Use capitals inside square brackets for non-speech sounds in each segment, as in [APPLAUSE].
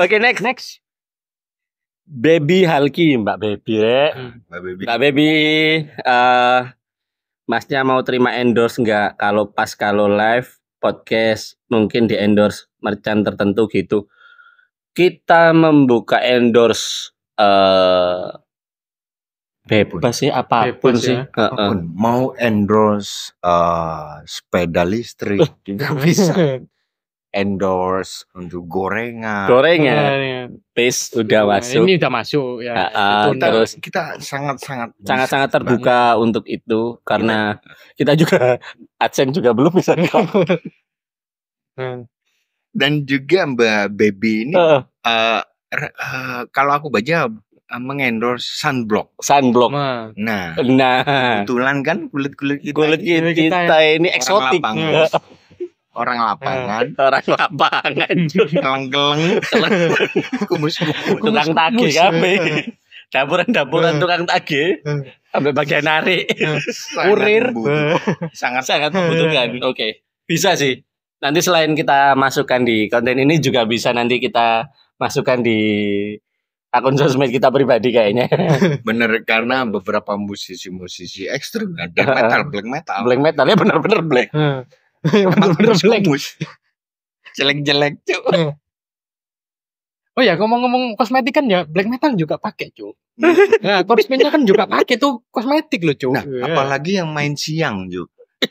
Oke, okay, next. Next. Baby Halki, Mbak Baby, ya. Mbak Baby. Mbak Baby, uh, Masnya mau terima endorse nggak? Kalau pas kalau live podcast mungkin di endorse merchant tertentu gitu. Kita membuka endorse uh, bebas sih ya. apapun bebas sih ya. uh, mau endorse uh, sepeda listrik tidak bisa [LAUGHS] endorse untuk gorengan. Gorengan. Ya, ya. udah iya, masuk. Ini udah masuk ya. Uh, uh, kita, terus kita sangat-sangat sangat-sangat terbuka banget. untuk itu karena kita, kita juga [LAUGHS] AdSense juga belum bisa [LAUGHS] hmm. Dan juga Mbak Baby ini uh. Uh, uh, kalau aku baca eh, mengendorse sunblock. Sunblock. Nah, nah, kebetulan kan kulit kulit kita kulit ini, kita, kita ini eksotik. Hmm. [LAUGHS] orang lapangan orang lapangan geleng-geleng [LAUGHS] kumus tukang tagi kami hmm. dapuran-dapuran hmm. tukang tagi sampai bagian narik kurir [LAUGHS] sangat sangat membutuhkan oke bisa sih nanti selain kita masukkan di konten ini juga bisa nanti kita masukkan di akun sosmed kita pribadi kayaknya. bener karena beberapa musisi-musisi ekstrim ada black metal, black metal. Black metalnya bener-bener black bener-bener jelek jelek-jelek cuy iya. oh ya ngomong-ngomong kosmetik kan ya black metal juga pakai cuy hmm. nah korismennya kan juga pakai tuh kosmetik loh cuy nah, yeah. apalagi yang main siang cuy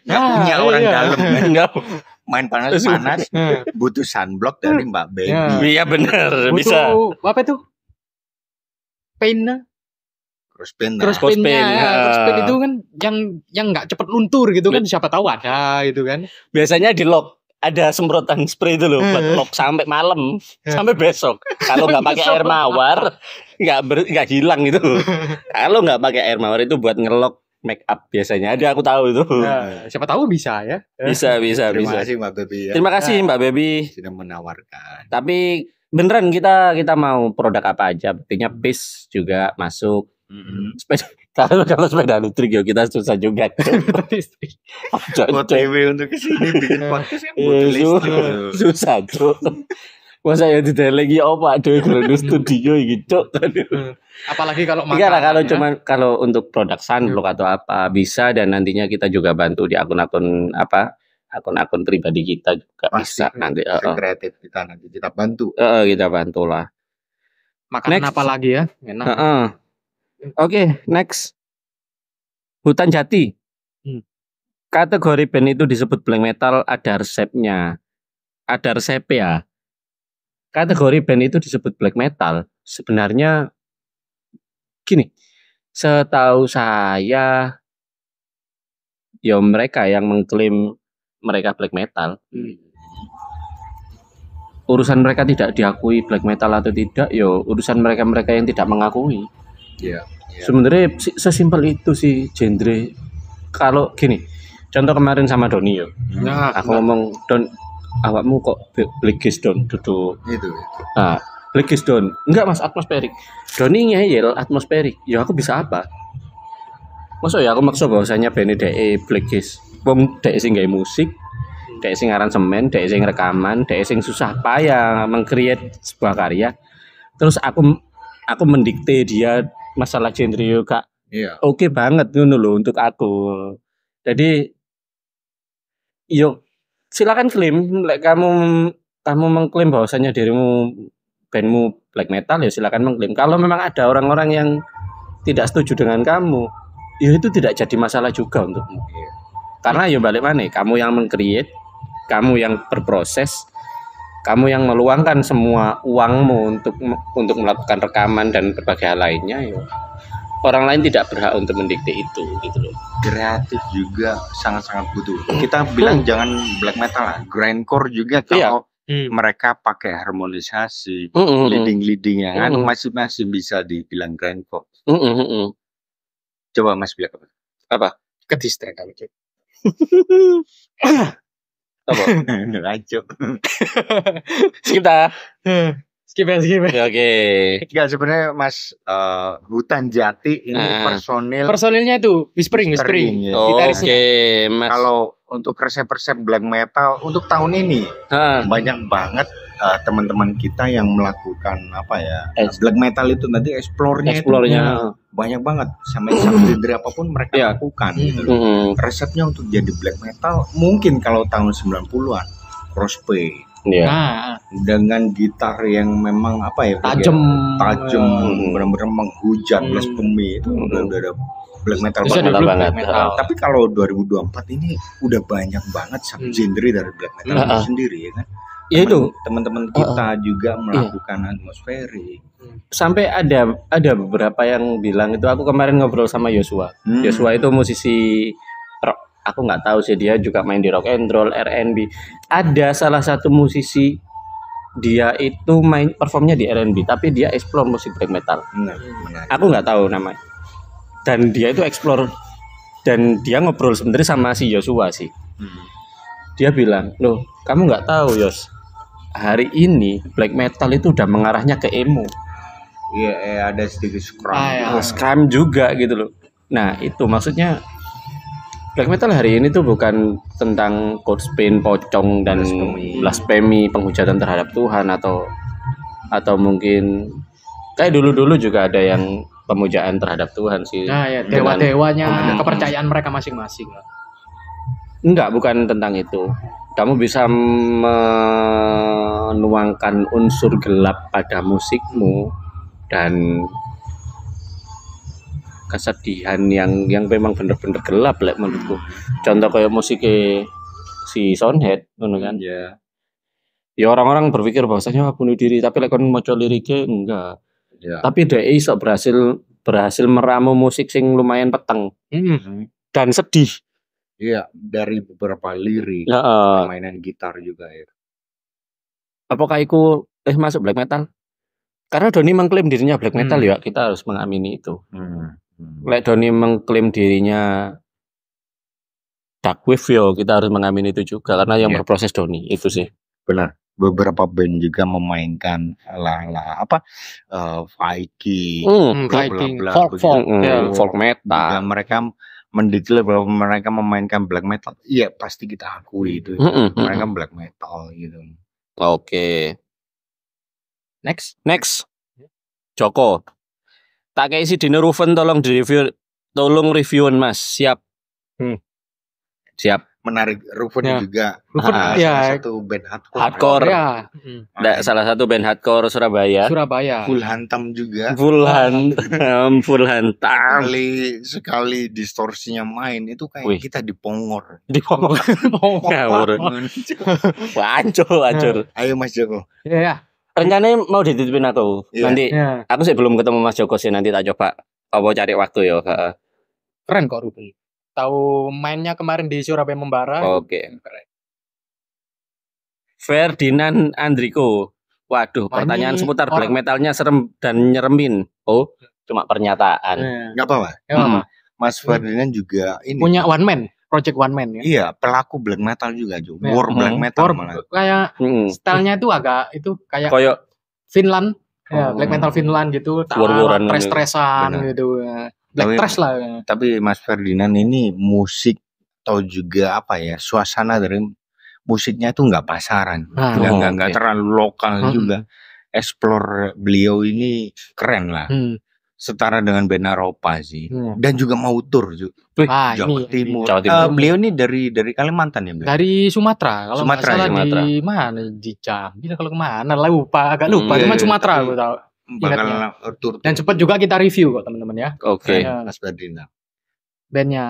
Nah, nah, punya orang iya. dalam kan [LAUGHS] main panas-panas [LAUGHS] iya. butuh sunblock dari Mbak Baby. Iya, iya benar, bisa. Apa tuh? Pena crossband nah. crossbandnya ya. Ah. itu kan yang yang nggak cepet luntur gitu kan siapa tahu ada gitu kan biasanya di lock ada semprotan spray itu loh buat eh. lock sampai malam eh. sampai besok kalau nggak pakai air mawar nggak nggak hilang gitu [LAUGHS] kalau nggak pakai air mawar itu buat ngelok make up biasanya ada aku tahu itu ya, siapa tahu bisa ya bisa bisa terima bisa. kasih mbak baby ya. terima kasih nah. mbak baby sudah menawarkan tapi beneran kita kita mau produk apa aja Artinya base juga masuk Mm-hmm. [LAUGHS] Sepeda, kalau kalau sepeda listrik ya kita susah juga. [LAUGHS] buat TV untuk kesini [LAUGHS] bikin podcast kan iya, butuh listrik. Susah tuh. Masa yang lagi, oh pak, aduh kalau studio gitu. Apalagi kalau makan. Karena kalau ya. cuma kalau untuk produk lo iya. atau apa bisa dan nantinya kita juga bantu di akun-akun apa akun-akun pribadi kita juga bisa iya. nanti uh, kreatif kita nanti kita bantu. Eh kita bantulah. Makanan Next. apa lagi ya? Enak. Uh, Oke, okay, next. Hutan Jati. Hmm. Kategori band itu disebut black metal ada resepnya. Ada resep ya. Kategori band itu disebut black metal. Sebenarnya gini, setahu saya ya mereka yang mengklaim mereka black metal. Hmm. Urusan mereka tidak diakui black metal atau tidak, yo ya urusan mereka-mereka yang tidak mengakui. Iya. Yeah, Sebenarnya sesimpel itu sih genre. Kalau gini, contoh kemarin sama Doni ya. Nah, aku nah. ngomong Don, awakmu kok blegis Don duduk. Itu. itu. ah blegis Don. Enggak Mas atmosferik. Doni ngeyel atmosferik. Ya aku bisa apa? Masuk ya aku maksud bahwasanya Benny DE blegis. Wong DE sing gawe musik, dek sing aran semen, dek sing rekaman, dek sing susah payah mengcreate sebuah karya. Terus aku aku mendikte dia masalah genre kak iya. oke okay banget nuno lo untuk aku jadi yuk silakan klaim like kamu kamu mengklaim bahwasanya dirimu bandmu black metal ya silakan mengklaim kalau memang ada orang-orang yang tidak setuju dengan kamu ya itu tidak jadi masalah juga untukmu iya. karena ya balik mana kamu yang mengcreate kamu yang berproses kamu yang meluangkan semua uangmu untuk untuk melakukan rekaman dan berbagai hal lainnya ya orang lain tidak berhak untuk mendikte itu gitu loh kreatif juga sangat-sangat butuh kita bilang hmm. jangan black metal lah grindcore juga iya. kalau iya. mereka pakai harmonisasi hmm, hmm, hmm. leading leading yang kan hmm. masih masih bisa dibilang grindcore hmm, hmm, hmm. coba mas bilang apa apa ke distrik [CLEARS THROAT] Apa? [LAUGHS] Ngaco. [LAUGHS] Sebentar. Hmm skip ya skip ya. Oke. Okay. sebenarnya Mas uh, Hutan Jati ini nah. personil personilnya itu whispering whispering. whispering. Ya. Oh, Oke, okay, Mas. Kalau untuk resep-resep black metal untuk tahun ini ha. banyak banget uh, teman-teman kita yang melakukan apa ya Ex black metal itu nanti explore-nya explore, -nya banyak banget sampai sampai apapun mereka yeah. lakukan hmm. gitu. Mm -hmm. Resepnya untuk jadi black metal mungkin kalau tahun 90-an crossplay ya. Nah, dengan gitar yang memang apa ya tajam tajam hmm. benar-benar menghujat hmm. pemi itu hmm. udah, udah ada black metal banget, banget. Black metal. Oh. tapi kalau 2024 ini udah banyak banget subgenre hmm. dari black metal nah, itu sendiri ya kan ya itu teman-teman ah, kita uh, juga iya. melakukan iya. atmosferik hmm. sampai ada ada beberapa yang bilang itu aku kemarin ngobrol sama Yosua hmm. Yosua itu musisi aku nggak tahu sih dia juga main di rock and roll R&B ada salah satu musisi dia itu main performnya di R&B tapi dia explore musik black metal menarik, aku nggak tahu nama. dan dia itu explore dan dia ngobrol sebenarnya sama si Joshua sih hmm. dia bilang loh kamu nggak tahu Yos hari ini black metal itu udah mengarahnya ke emo iya yeah, ada sedikit scrum ah, ya. scrum juga gitu loh nah itu maksudnya black metal hari ini tuh bukan tentang code spin, pocong dan blasphemy. penghujatan terhadap Tuhan atau atau mungkin kayak dulu-dulu juga ada yang pemujaan terhadap Tuhan sih. Nah, ya, dewa-dewanya, kepercayaan mereka masing-masing. Enggak, bukan tentang itu. Kamu bisa menuangkan unsur gelap pada musikmu dan kesedihan yang yang memang bener-bener gelap lek menurutku contoh kayak musik si Sonhead ngono kan ya ya orang-orang berpikir bahwasanya bunuh diri tapi lek kon maca liriknya enggak yeah. tapi dia iso berhasil berhasil meramu musik sing lumayan peteng -hmm. dan sedih iya dari beberapa lirik ya, uh, mainan gitar juga ya apakah itu eh masuk black metal karena Doni mengklaim dirinya black metal hmm. ya kita harus mengamini itu hmm. Hmm. Lek Doni mengklaim dirinya takwif yo kita harus mengamini itu juga karena yang yeah. berproses Doni itu sih benar beberapa band juga memainkan lah lah apa uh, Viking, mm, bla, Viking. Bla, bla, folk, folk, mm, iya, yeah. folk metal juga mereka mendiklir bahwa mereka memainkan black metal iya pasti kita akui itu mm -hmm. Ya. mereka black metal gitu oke okay. next next Joko tak kayak si Dino Ruven tolong di review tolong reviewan mas siap hmm. siap menarik Ruven ya. juga Ruven ah, ya salah satu band hardcore, hardcore. Ya. Hmm. Nah, salah satu band hardcore Surabaya Surabaya full hantam juga full hantam full hantam sekali sekali distorsinya main itu kayak Wih. kita dipongor dipongor pongor ancur ancur ya. ayo Mas Joko ya, ya rencananya mau dititipin aku yeah. nanti yeah. aku sih belum ketemu Mas Joko sih nanti tak coba apa cari waktu ya keren kok Ruben tahu mainnya kemarin di Surabaya Membara oke okay. Keren. Ferdinand Andriko waduh Mani. pertanyaan seputar black metalnya serem dan nyeremin oh cuma pernyataan iya. nggak apa-apa hmm. Mas Ferdinand juga ini punya one man project one man ya. Iya, pelaku black metal juga, juga ya. Yeah. War black hmm. metal War, malah. Kayak hmm. stylenya itu agak itu kayak kayak Finland. Oh. Ya, hmm. black metal Finland gitu, taruh trash-trashan gitu. gitu. Ya, black tapi, trash lah. Ya. Tapi Mas Ferdinand ini musik atau juga apa ya, suasana dari musiknya itu nggak pasaran, nah. nggak ah, nggak oh, okay. terlalu lokal hmm. juga. Explore beliau ini keren lah. Hmm setara dengan Benaropa sih hmm. dan juga juga ah, Jawa, ini, Timur. Jawa Timur. Uh, beliau ini dari dari Kalimantan ya beliau? Dari Sumatera kalau Sumatera, Sumatera. di mana di Jambi kalau kemana mana? lupa agak hmm, lupa hmm, cuma iya, Sumatera gue tahu. tur eh, dan cepat juga kita review kok teman-teman ya. Oke. Okay. Iya. Mas Ferdinand. Bandnya.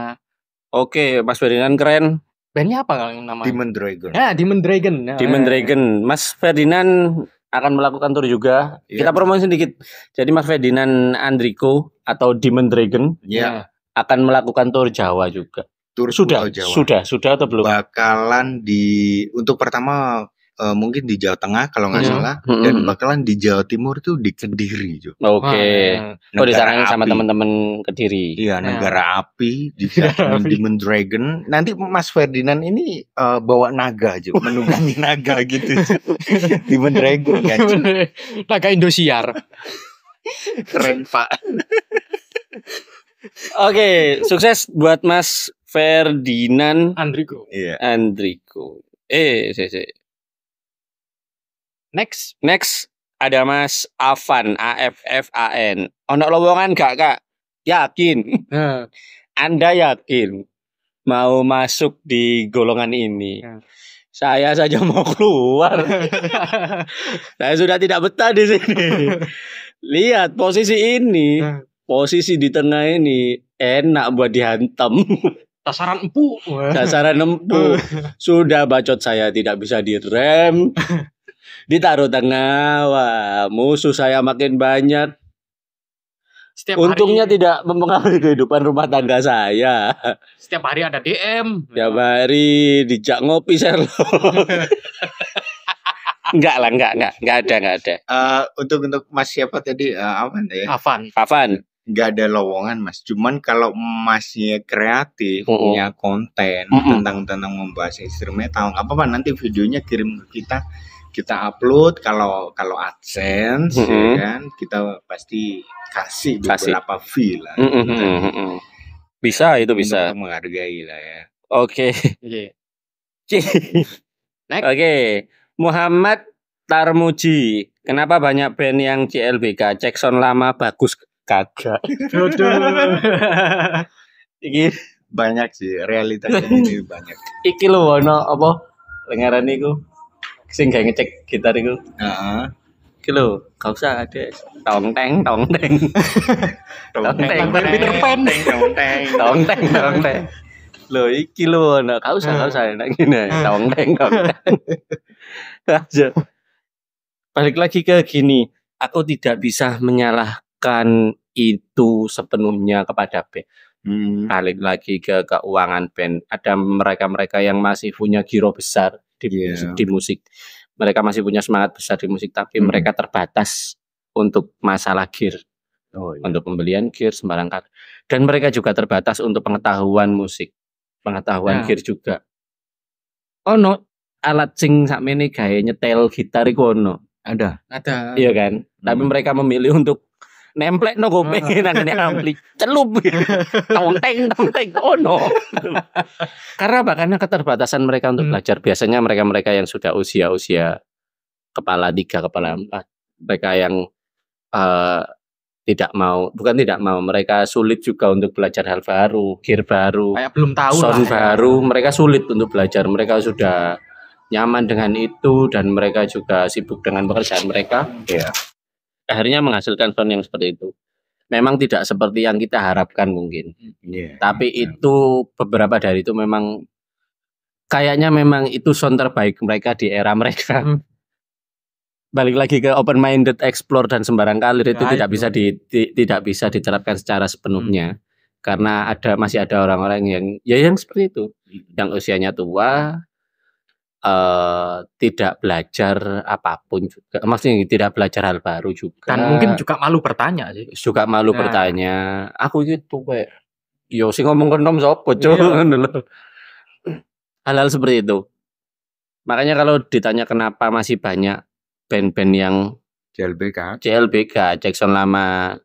Oke, okay, Mas Ferdinand keren. Bandnya apa kalau namanya? Demon Dragon. Ya, Demon Dragon. Ya. Demon Dragon. Mas Ferdinand akan melakukan tour juga. Yeah. Kita promosi sedikit. Jadi Mas Ferdinand Andriko atau Demon Dragon yeah. akan melakukan tour Jawa juga. Tour sudah, Jawa. sudah, sudah atau belum? Bakalan di untuk pertama uh, mungkin di Jawa Tengah kalau nggak hmm. salah hmm. dan bakalan di Jawa Timur itu di Kediri juga. Oke. Okay. Iya, iya. oh disarankan sama teman-teman Kediri. Iya, nah. negara api di Demon Dragon. Nanti Mas Ferdinand ini uh, bawa naga juga. menunggangi [LAUGHS] naga gitu. Demon Dragon ya. naga Indosiar. Keren, Pak. Oke, okay, sukses buat Mas Ferdinand Andriko. Iya. Andriko. Eh, sih, sih. Next. Next ada Mas Afan A F F A N. Ono lowongan gak Kak? Yakin. [LAUGHS] Anda yakin mau masuk di golongan ini? Ya. Saya saja mau keluar. [LAUGHS] Saya sudah tidak betah di sini. Lihat posisi ini, ya. posisi di tengah ini enak buat dihantam. [LAUGHS] Sasaran empuk. Sasaran empuk. Sudah bacot saya tidak bisa direm. Ditaruh tengah, wah musuh saya makin banyak. Setiap Untungnya hari, tidak mempengaruhi kehidupan rumah tangga saya. Setiap hari ada DM. Setiap hari dijak ngopi Sherlock. [LAUGHS] enggak lah, enggak, enggak, enggak ada, enggak ada. Uh, untuk untuk Mas siapa tadi? Uh, eh, Avan ya. Avan. Avan Enggak ada lowongan mas cuman kalau masnya kreatif uh punya konten uh -uh. tentang tentang membahas instrumental apa apa nanti videonya kirim ke kita kita upload kalau kalau AdSense mm -hmm. ya kan kita pasti kasih, kasih. beberapa fee lah. Mm -hmm. kan? Bisa itu bisa. Untuk menghargai lah ya. Oke. Okay. Iya. [LAUGHS] Oke. Okay. Muhammad Tarmuji. Kenapa banyak band yang CLBK? Cek sound lama bagus kagak. [LAUGHS] ini banyak sih realitasnya ini banyak. Iki lo no apa? dengaran niku sing gak ngecek gitar itu heeh iki lho gak usah ade tong teng tong [LAUGHS] teng tong teng tong teng tong teng tong teng tong teng lho iki lho ana gak usah gak usah enak ngene ah. tong teng tong teng [LAUGHS] balik lagi ke gini aku tidak bisa menyalahkan itu sepenuhnya kepada B. hmm. balik lagi ke keuangan band ada mereka-mereka yang masih punya giro besar di, yeah. musik, di musik. Mereka masih punya semangat besar di musik, tapi hmm. mereka terbatas untuk masalah gear, oh, iya. untuk pembelian gear sembarang kata. Dan mereka juga terbatas untuk pengetahuan musik, pengetahuan nah. gear juga. Oh no, alat sing sak ini kayak nyetel gitar iku ono. Ada. Ada. Iya kan? Hmm. Tapi mereka memilih untuk nemplek no ada nih ampli celup [LAUGHS] tongteng tongteng oh no karena bahkan keterbatasan mereka untuk hmm. belajar biasanya mereka-mereka yang sudah usia-usia kepala tiga kepala empat mereka yang uh, tidak mau bukan tidak mau mereka sulit juga untuk belajar hal baru gear baru kayak belum tahu sound lah, ya. baru mereka sulit untuk belajar mereka sudah nyaman dengan itu dan mereka juga sibuk dengan pekerjaan mereka ya akhirnya menghasilkan sound yang seperti itu. Memang tidak seperti yang kita harapkan mungkin. Hmm. Yeah, Tapi yeah. itu beberapa dari itu memang kayaknya memang itu sound terbaik mereka di era mereka. Hmm. Balik lagi ke open minded, explore dan sembarang kalir itu nah, tidak bisa di, di, tidak bisa diterapkan secara sepenuhnya. Hmm. Karena ada masih ada orang-orang yang ya yang seperti itu, hmm. yang usianya tua, uh, tidak belajar apapun juga maksudnya tidak belajar hal baru juga dan mungkin juga malu bertanya sih juga malu nah. bertanya aku gitu kayak yo sih ngomong kenom sopo coba hal-hal seperti itu makanya kalau ditanya kenapa masih banyak band-band yang CLBK CLBK Jackson lama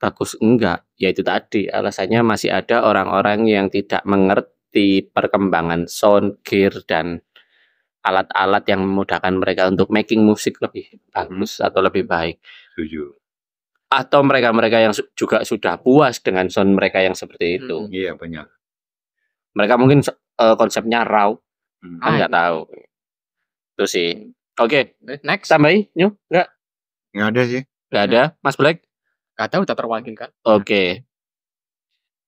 bagus enggak ya itu tadi alasannya masih ada orang-orang yang tidak mengerti mengikuti perkembangan sound, gear, dan alat-alat yang memudahkan mereka untuk making musik lebih bagus hmm. atau lebih baik. Setuju. Atau mereka-mereka yang su juga sudah puas dengan sound mereka yang seperti hmm. itu. Hmm, iya banyak. Mereka mungkin uh, konsepnya raw, hmm. kan nggak ah, iya. tahu. Itu sih. Oke, okay. Eh, next. Tambahi, Nyu? Enggak? Enggak ada sih. Enggak ada. Mas Black? Enggak tahu, udah terwakilkan. Oke. Okay.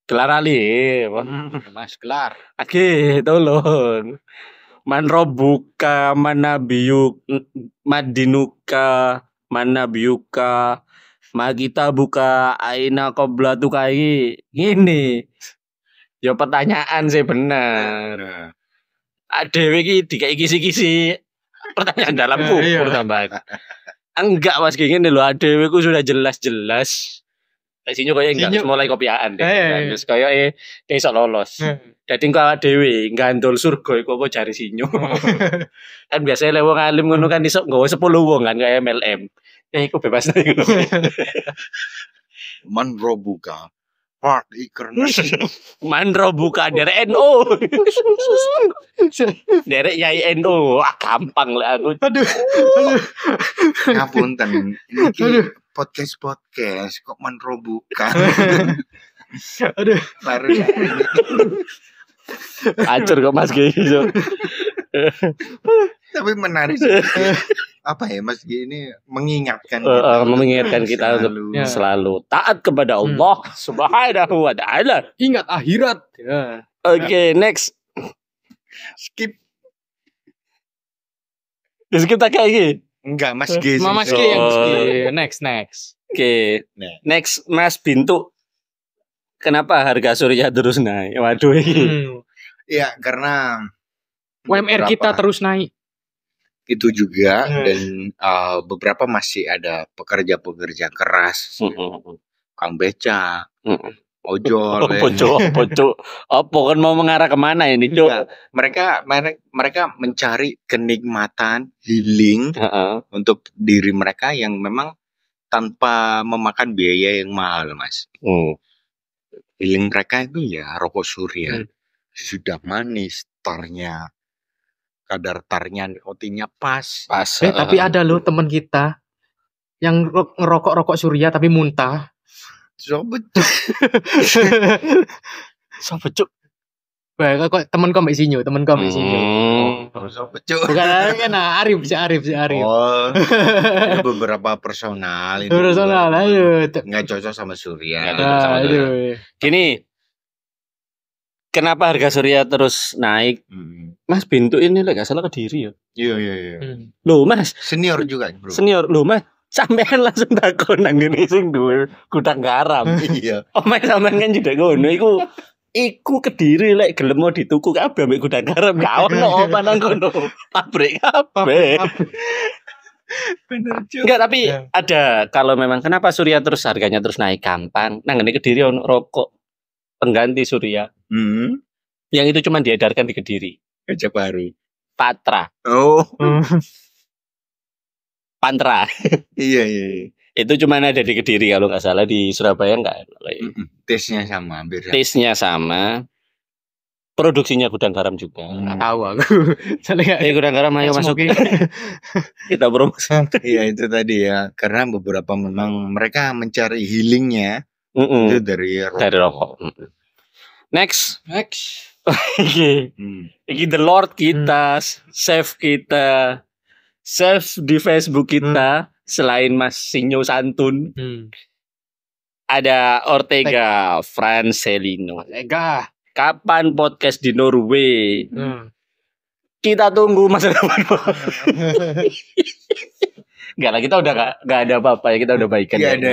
Gelar ali, hmm. Mas gelar. Oke, tolong. Man robuka, mana biyuk, madinuka, mana biyuka, ma kita buka aina kobla tuh kayak gini. Yo ya, pertanyaan sih benar Adewe iki dikai kisi-kisi pertanyaan dalam iya, buku tambah iya. Enggak Mas gini loh, adewe ku sudah jelas-jelas Lek sinyo koyo enggak wis mulai kopiaan deh. Kan wis koyo e iso lolos. Dadi engko awak enggak andol surga kau mau cari sinyo. Oh. [LAUGHS] kan biasanya lewat wong alim ngono kan disok, nggak? Sepuluh wong kan kayak MLM. Ya eh, iku bebas nih. [LAUGHS] Manro buka Park International. [LAUGHS] Manro buka dari NO. dari Yai NO. Ah, gampang lah aku. Aduh. aduh. ten. Ini podcast podcast kok menerobokan [LAUGHS] aduh ya. lari [LAUGHS] acur kok mas gini so. [LAUGHS] tapi menarik sih apa ya Mas gini ini mengingatkan uh, uh, mengingatkan kita selalu, ya. selalu taat kepada hmm. Allah hmm. Subhanahu wa taala. Ingat akhirat. Ya. Oke, okay, next. Skip. skip tak kayak gini. Enggak, Mas eh, G. Sih. Mas G yang oh. Mas G. Next, next. Oke. Okay. Next Mas Bintu. Kenapa harga surya terus naik? Waduh. Hmm. Iya, karena UMR kita terus naik. Itu juga hmm. dan uh, beberapa masih ada pekerja-pekerja keras. Hmm. hmm, hmm. Kang Beca, hmm. hmm. Ojol. Oh, poco, ya. poco. Apa kan mau mengarah kemana ini, Cuk? Ya, mereka mereka mencari kenikmatan healing uh -uh. untuk diri mereka yang memang tanpa memakan biaya yang mahal, Mas. uh. Healing mereka itu ya rokok surya. Hmm. Sudah manis tarnya. Kadar tarnya nikotinnya pas. Pas. Eh, uh -uh. tapi ada loh teman kita yang ngerokok rokok surya tapi muntah. Sopo becuk. Sopo [LAUGHS] becuk. Wah, kok temen kok Mbak Sinyo, temen kok Mbak Sinyo. Hmm. Oh. Sopo becuk. Bukan ah, kan ah, Arif si Arif si Arif. Oh. [LAUGHS] beberapa personal itu. Personal ayo. Enggak cocok sama Surya. Enggak Gini, kenapa harga surya terus naik? Hmm. Mas Bintu ini lah gak salah diri ya. Iya iya iya. Hmm. Loh Mas, senior juga, Bro. Senior. Loh Mas, sampean langsung takon nang ngene sing duwe gudang garam. [LAUGHS] Iya. Omahe sampean kan juga ngono iku iku kediri lek gelem mau dituku kabeh ambek gudang garam gak ono apa nang kono. Pabrik kabeh. Enggak, tapi yeah. ada kalau memang kenapa Surya terus harganya terus naik gampang. Nah, ngene Kediri ono rokok pengganti Surya. Hmm. Yang itu cuma diedarkan di Kediri. Ejak baru. Patra. Oh. [LAUGHS] Pantra. [LAUGHS] Iya, iya, iya, Itu cuma ada di Kediri kalau nggak salah di Surabaya nggak. Gitu. Tesnya sama hampir. Tesnya sama. Produksinya gudang garam juga. tahu aku. [LAUGHS] Soalnya eh, gudang garam ayo masuk. [LAUGHS] Kita promosi. Iya itu tadi ya. Karena beberapa memang mereka mencari healingnya mm -mm. itu dari rokok. Dari rokok. Next. Next. Hmm. ini hmm. the Lord kita, hmm. save kita, search di Facebook kita hmm. selain Mas Sinyo Santun hmm. ada Ortega, Francelino. Ortega. Kapan podcast di Norway? Hmm. Kita tunggu Mas Enggak lah kita udah gak, ada apa-apa ya kita udah baikkan. ya, ada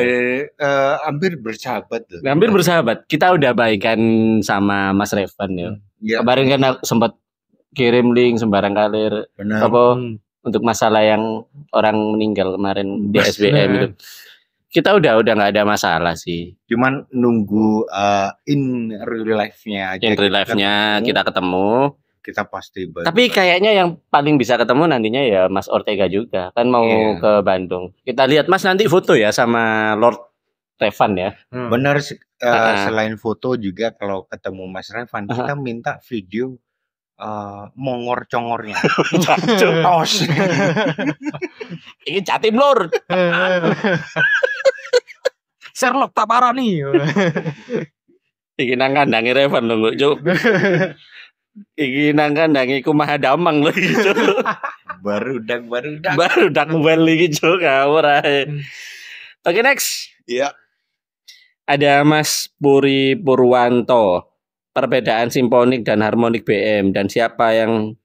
uh, hampir bersahabat. tuh. Hampir bersahabat. Kita udah baikkan sama Mas Revan ya. ya. Kemarin kan sempat kirim link sembarang kalir. Benar. Apa, hmm untuk masalah yang orang meninggal kemarin di SBM itu eh. kita udah udah nggak ada masalah sih. Cuman nunggu uh, in real life-nya aja. In real life-nya kita, kita ketemu. Kita pasti. Tapi kayaknya yang paling bisa ketemu nantinya ya Mas Ortega juga kan mau yeah. ke Bandung. Kita lihat Mas nanti foto ya sama Lord Revan ya. Hmm. Benar. Uh, uh eh, -huh. Selain foto juga kalau ketemu Mas Revan uh -huh. kita minta video Eh, mongor congornya tos [LAUGHS] [LAUGHS] ingin jatim lur [LAUGHS] Sherlock tak parah nih ingin nang kandange Revan lho cuk Ingin nang kandange ku maha damang lho cuk baru Baru barudak well iki cuk ora hmm. oke next iya yeah. ada Mas Puri Purwanto perbedaan simfonik dan harmonik BM dan siapa yang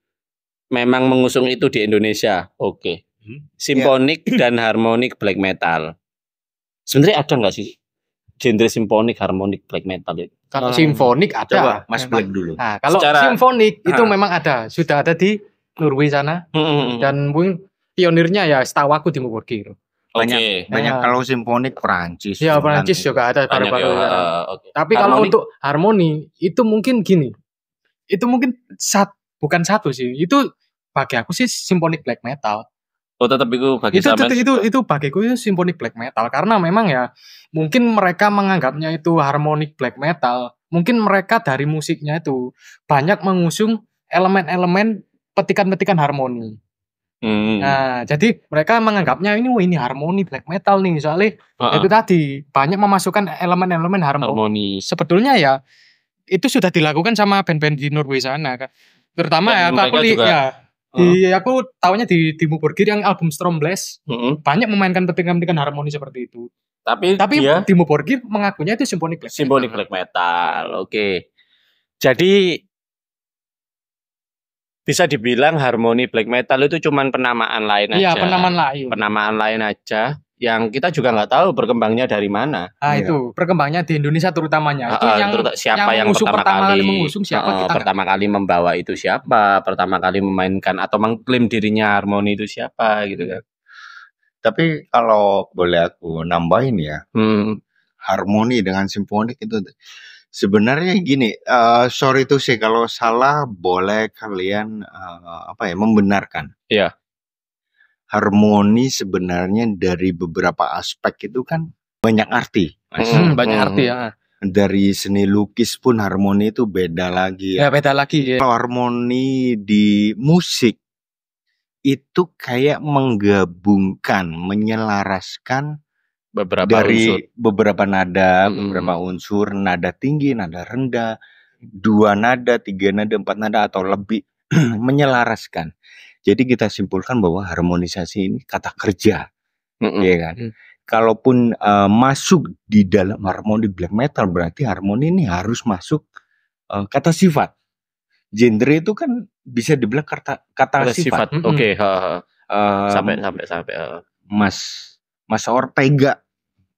memang mengusung itu di Indonesia. Oke. Okay. Hmm. Simfonik yeah. dan harmonik black metal. Sebenarnya ada nggak sih genre simfonik, harmonik, black metal itu? Kalau simfonik ada. Mas Black dulu. Nah, kalau Secara, simfonik itu memang ada, sudah ada di Norway sana. Hmm. hmm, hmm. Dan mungkin pionirnya ya setahu aku di Mugurgi banyak okay. banyak ya. kalau simfonik Perancis ya Perancis juga ada baru-baru ya, uh, okay. tapi harmoni. kalau untuk harmoni itu mungkin gini itu mungkin sat bukan satu sih itu bagi aku sih simfonik black metal Oh tetap itu bagi itu, itu, itu itu bagiku itu simfonik black metal karena memang ya mungkin mereka menganggapnya itu harmonik black metal mungkin mereka dari musiknya itu banyak mengusung elemen-elemen petikan-petikan harmoni Hmm. Nah, jadi mereka menganggapnya ini oh, ini harmoni black metal nih soalnya uh -uh. itu tadi banyak memasukkan elemen-elemen harmoni. harmoni. Sebetulnya ya itu sudah dilakukan sama band-band di Norway sana, terutama ya aku juga, ya uh. di aku tahunya di di Mubergir yang album Stormblast uh -uh. banyak memainkan petingan-petingan harmoni seperti itu. Tapi tapi dia, Timo mengakunya itu simfonik black. Simfonik black metal. Oke. Okay. Jadi bisa dibilang harmoni black metal itu cuman penamaan lain iya, aja. Iya, penamaan lain. Penamaan lain aja yang kita juga nggak tahu berkembangnya dari mana. Ah ya. itu perkembangnya di Indonesia terutamanya. Uh, itu ah, yang siapa yang, yang pertama, kali, mengusung siapa uh, kita pertama gak... kali membawa itu siapa, pertama kali memainkan atau mengklaim dirinya harmoni itu siapa gitu kan. Tapi kalau boleh aku nambahin ya, hmm. harmoni dengan simfonik itu Sebenarnya gini, uh, sorry tuh sih kalau salah boleh kalian, uh, apa ya, membenarkan. Iya. Harmoni sebenarnya dari beberapa aspek itu kan banyak arti, Mas. Hmm, hmm, banyak arti, ya. Dari seni lukis pun harmoni itu beda lagi Ya, ya. beda lagi ya. Kalau harmoni di musik, itu kayak menggabungkan, menyelaraskan beberapa dari unsur. beberapa nada, hmm. beberapa unsur, nada tinggi, nada rendah, dua nada, tiga nada, empat nada atau lebih [CLEARS THROAT] menyelaraskan. Jadi kita simpulkan bahwa harmonisasi ini kata kerja, mm ya kan. Mm. Kalaupun uh, masuk di dalam harmoni black metal berarti harmoni ini harus masuk uh, kata sifat. Genre itu kan bisa dibilang kata kata, sifat. sifat. -hmm. Oke, okay. uh, sampai sampai sampai. Uh. Mas Mas Ortega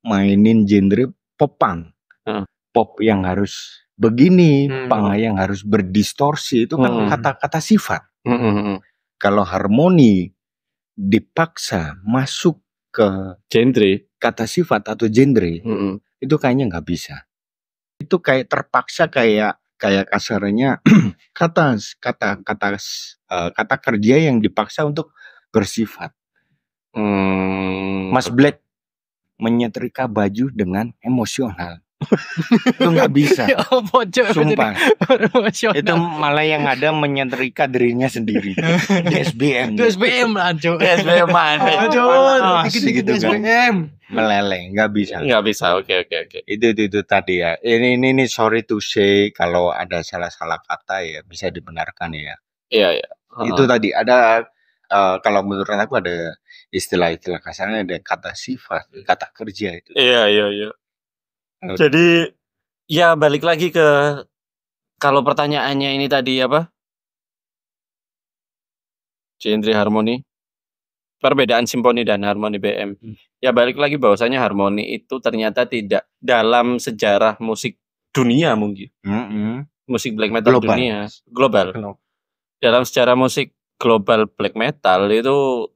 mainin genre popang, Hmm. Pop yang harus begini, hmm. pang yang harus berdistorsi itu kan hmm. kata-kata hmm. sifat. Hmm, hmm. Kalau harmoni dipaksa masuk ke genre, kata sifat atau genre, hmm. hmm. itu kayaknya nggak bisa. Itu kayak terpaksa kayak kayak kasarnya [CLEARS THROAT] kata kata kata eh, kata kerja yang dipaksa untuk bersifat. Hmm. Mas Black menyetrika baju dengan emosional. [LAUGHS] itu nggak bisa. Ya Sumpah. itu malah yang ada menyetrika dirinya sendiri. SBM. itu SBM lanjut SBM mana? Ah, oh, Dikit-dikit gitu SBM. Meleleh, nggak bisa. Nggak bisa. Oke, oke, oke. Itu, itu tadi ya. Ini ini, ini sorry to say kalau ada salah-salah kata ya bisa dibenarkan ya. Iya, iya. Itu tadi ada eh, kalau menurut aku ada istilah-istilah kasarnya ada kata sifat, hmm. kata kerja itu. Iya, iya, iya. Jadi ya balik lagi ke kalau pertanyaannya ini tadi apa? Cintri harmoni. Perbedaan simfoni dan harmoni BM. Hmm. Ya balik lagi bahwasanya harmoni itu ternyata tidak dalam sejarah musik dunia mungkin. Mm -hmm. Musik black metal global. dunia global. global. Dalam sejarah musik global black metal itu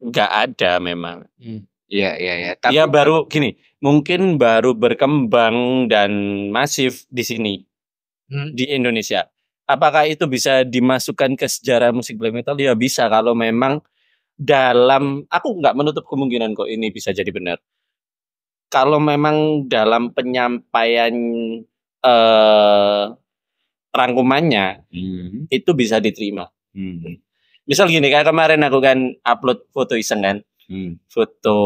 nggak ada memang. Hmm. Iya, iya, iya. Tapi ya baru gini, mungkin baru berkembang dan masif di sini hmm. di Indonesia. Apakah itu bisa dimasukkan ke sejarah musik black metal? Ya bisa kalau memang dalam aku nggak menutup kemungkinan kok ini bisa jadi benar. Kalau memang dalam penyampaian eh, rangkumannya hmm. itu bisa diterima. Hmm misal gini kayak kemarin aku kan upload foto iseng kan hmm. foto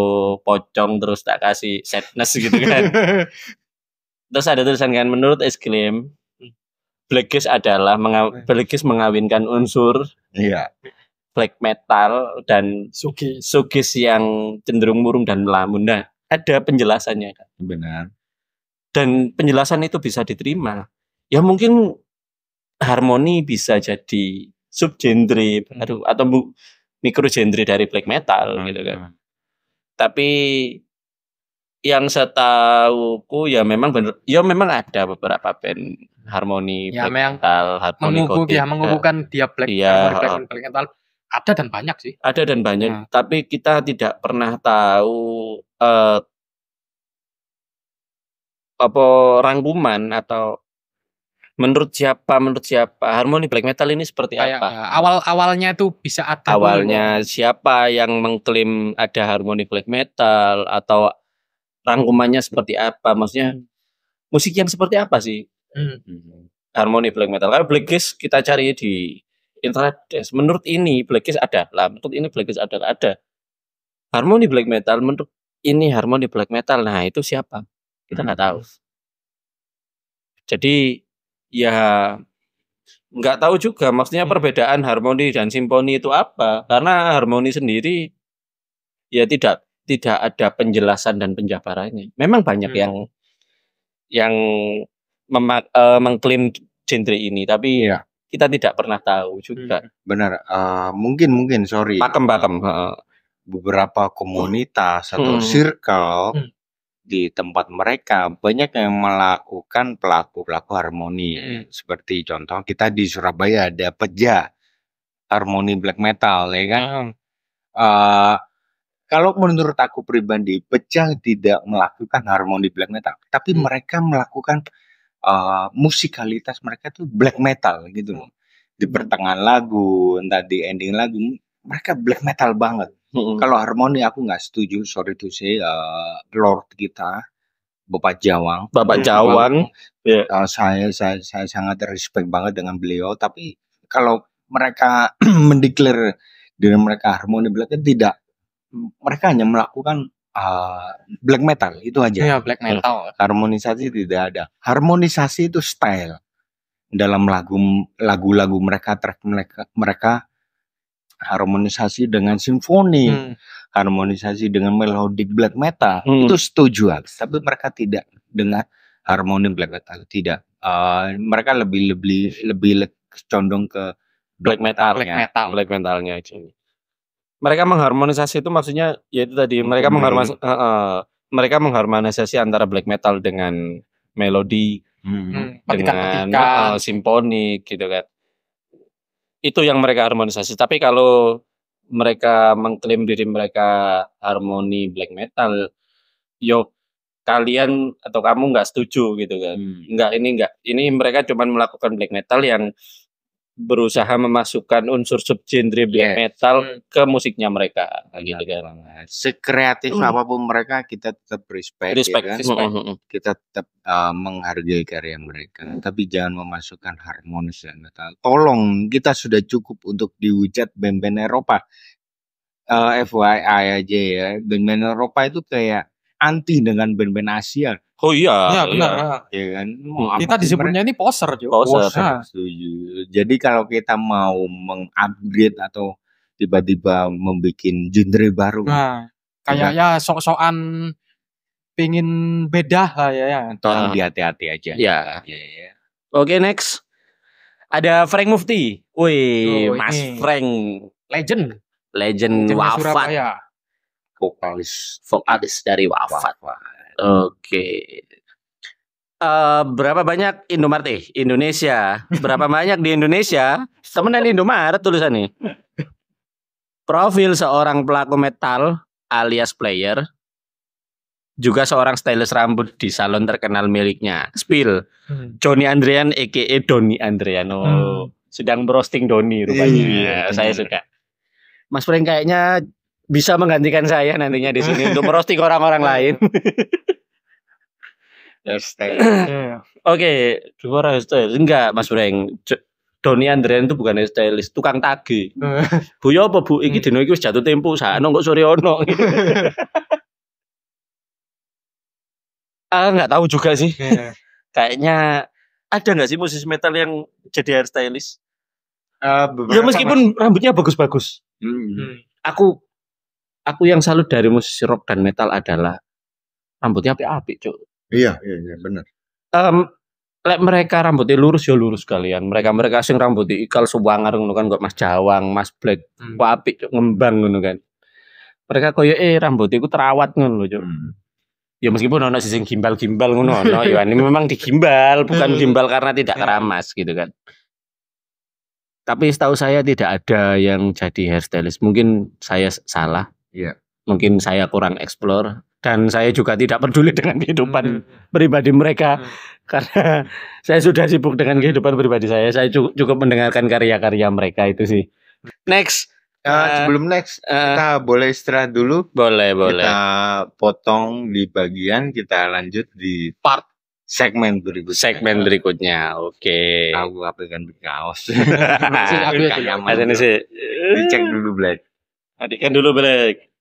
pocong terus tak kasih sadness gitu kan [LAUGHS] terus ada tulisan kan menurut Esklaim blackish adalah mengaw Blackis mengawinkan unsur iya black metal dan sugi. sugis yang cenderung murung dan melamun nah ada penjelasannya kan benar dan penjelasan itu bisa diterima ya mungkin harmoni bisa jadi subgenre baru hmm. atau mikro genre dari black metal hmm. gitu kan. Hmm. Tapi yang setahuku ya memang bener ya memang ada beberapa band harmoni ya, black metal, harmoni mengukuh, ya, mengukuhkan dia black, ya, black, black metal ada dan banyak sih. Ada dan banyak, hmm. tapi kita tidak pernah tahu uh, apa rangkuman atau menurut siapa menurut siapa harmoni black metal ini seperti Kayak, apa eh, awal awalnya itu bisa atau awalnya siapa yang mengklaim ada harmoni black metal atau rangkumannya seperti apa maksudnya hmm. musik yang seperti apa sih hmm. hmm. harmoni black metal kalau black Kiss kita cari di internet menurut ini black Kiss ada lah menurut ini black Kiss ada ada harmoni black metal menurut ini harmoni black metal nah itu siapa kita hmm. nggak hmm. tahu jadi ya nggak tahu juga maksudnya hmm. perbedaan harmoni dan simfoni itu apa karena harmoni sendiri ya tidak tidak ada penjelasan dan penjabarannya memang banyak hmm. yang yang uh, mengklaim genre ini tapi ya. kita tidak pernah tahu juga hmm. benar uh, mungkin mungkin sorry pakem pakem uh, beberapa komunitas atau hmm. circle hmm di tempat mereka banyak yang melakukan pelaku-pelaku harmoni hmm. seperti contoh kita di Surabaya ada Peja harmoni black metal ya kan hmm. uh, kalau menurut aku pribadi Peja tidak melakukan harmoni black metal tapi hmm. mereka melakukan uh, musikalitas mereka tuh black metal gitu loh di hmm. pertengahan lagu entah di ending lagu mereka black metal banget hmm Kalau harmoni aku nggak setuju, sorry to say, uh, Lord kita Bapak Jawang. Bapak Jawang, yeah. Ya. uh, saya, saya saya sangat respect banget dengan beliau. Tapi kalau mereka [CLEARS THROAT] mendeklar dengan mereka harmoni mereka tidak, mereka hanya melakukan uh, black metal itu aja. Ya yeah, black mm. metal. Harmonisasi tidak ada. Harmonisasi itu style dalam lagu-lagu mereka track mereka mereka harmonisasi dengan simfoni, hmm. harmonisasi dengan melodic black metal hmm. itu setuju Tapi mereka tidak dengan harmoni black metal tidak. Uh, mereka lebih lebih lebih condong ke black metal, black metal, black metalnya ini. Mereka mengharmonisasi itu maksudnya yaitu tadi mereka hmm. uh, uh, mereka mengharmonisasi antara black metal dengan melodi hmm. hmm dengan Uh, simfoni gitu kan itu yang mereka harmonisasi. Tapi kalau mereka mengklaim diri mereka harmoni black metal, yo kalian atau kamu nggak setuju gitu kan? Hmm. Nggak ini nggak ini mereka cuma melakukan black metal yang berusaha memasukkan unsur subgenre iya. black yeah. metal hmm. ke musiknya mereka gitu kan. Sekreatif hmm. apapun mereka kita tetap respect, ya respect. Ya kan? respect. Hmm, hmm, hmm. Kita tetap uh, menghargai karya mereka, hmm. tapi jangan memasukkan harmonis dan metal. Tolong kita sudah cukup untuk diwujat band-band Eropa. Uh, eh, FYI aja ya, band-band Eropa itu kayak anti dengan band-band Asia. Oh iya. Ya, benar. Iya ya, kan. Mau kita disebutnya ini poser juga. Poser. poser. Nah. Setuju. Jadi kalau kita mau mengupgrade atau tiba-tiba membuat genre baru. Nah, kayak iya. ya sok-sokan pingin beda lah ya. ya. Tolong nah. hati-hati aja. Iya. Ya, ya. Oke, okay, next. Ada Frank Mufti. Wih, oh, Mas ini. Frank. Legend. Legend, Legend wafat. Surabaya vokalis vokalis dari Wafat. Wafat. Oke. Okay. Uh, eh, berapa banyak Indomaret eh, Indonesia? Berapa banyak di Indonesia? Temenan Indomaret nih Profil seorang pelaku metal alias player juga seorang stylist rambut di salon terkenal miliknya. Spill. Hmm. Johnny Andrian aka Doni Andriano. Oh, hmm. Sedang browsing Doni rupanya. Iya, saya suka. Mas Frank kayaknya bisa menggantikan saya nantinya di sini untuk merosting orang-orang [LAUGHS] lain. [LAUGHS] Iya. Oke, dua hairstyle. Enggak, Mas Breng. Doni Andrian itu bukan stylist, tukang tagi. [LAUGHS] bu yo ya apa Bu iki hmm. dino iki wis jatuh tempo sakno kok sore ono. Ah, enggak tahu juga sih. Iya. Kayaknya ada nggak sih musisi metal yang jadi hairstylist? Uh, ya meskipun mas. rambutnya bagus-bagus. Hmm. Aku aku yang salut dari musisi rock dan metal adalah rambutnya api-api, cuk. Iya, iya, iya, benar. Um, lek mereka rambutnya lurus ya lurus kalian. Mereka mereka sing rambutnya ikal subangar ngono kan Mas Jawang, Mas Black, hmm. api cuk ngembang ngono kan. Mereka koyo eh rambutnya itu terawat ngono loh, Hmm. Ya meskipun ono sing gimbal-gimbal ngono no, ya [LAUGHS] ini memang digimbal, bukan hmm. gimbal karena tidak hmm. keramas gitu kan. Tapi setahu saya tidak ada yang jadi hairstylist. Mungkin saya salah Yeah. Mungkin saya kurang explore dan saya juga tidak peduli [LAUGHS] dengan kehidupan mm -hmm. pribadi mereka mm -hmm. karena [LAUGHS] saya sudah sibuk dengan kehidupan pribadi saya. Saya cukup mendengarkan karya-karya mereka itu sih. Next. Uh, sebelum next uh, kita boleh istirahat dulu. Boleh, boleh. Kita potong di bagian kita lanjut di part segmen berikutnya. Segmen berikutnya. Oke. Okay. Aku apa kan kaos. Masih [LAUGHS] aku ya nyaman. Dicek dulu Black. Adikkan dulu Black.